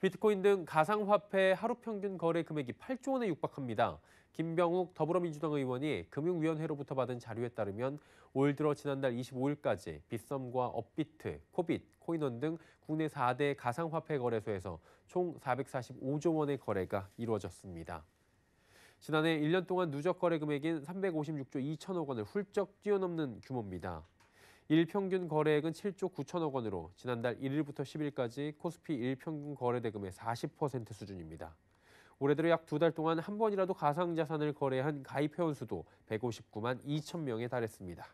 비트코인 등 가상화폐 하루 평균 거래 금액이 8조 원에 육박합니다. 김병욱 더불어민주당 의원이 금융위원회로부터 받은 자료에 따르면 올 들어 지난달 25일까지 빗썸과 업비트, 코빗, 코인원 등 국내 4대 가상화폐 거래소에서 총 445조 원의 거래가 이루어졌습니다. 지난해 1년 동안 누적 거래 금액인 356조 2천억 원을 훌쩍 뛰어넘는 규모입니다. 일평균 거래액은 7조 9천억 원으로 지난달 1일부터 10일까지 코스피 일평균 거래대금의 40% 수준입니다. 올해 들어 약 두 달 동안 한 번이라도 가상자산을 거래한 가입회원 수도 159만 2천 명에 달했습니다.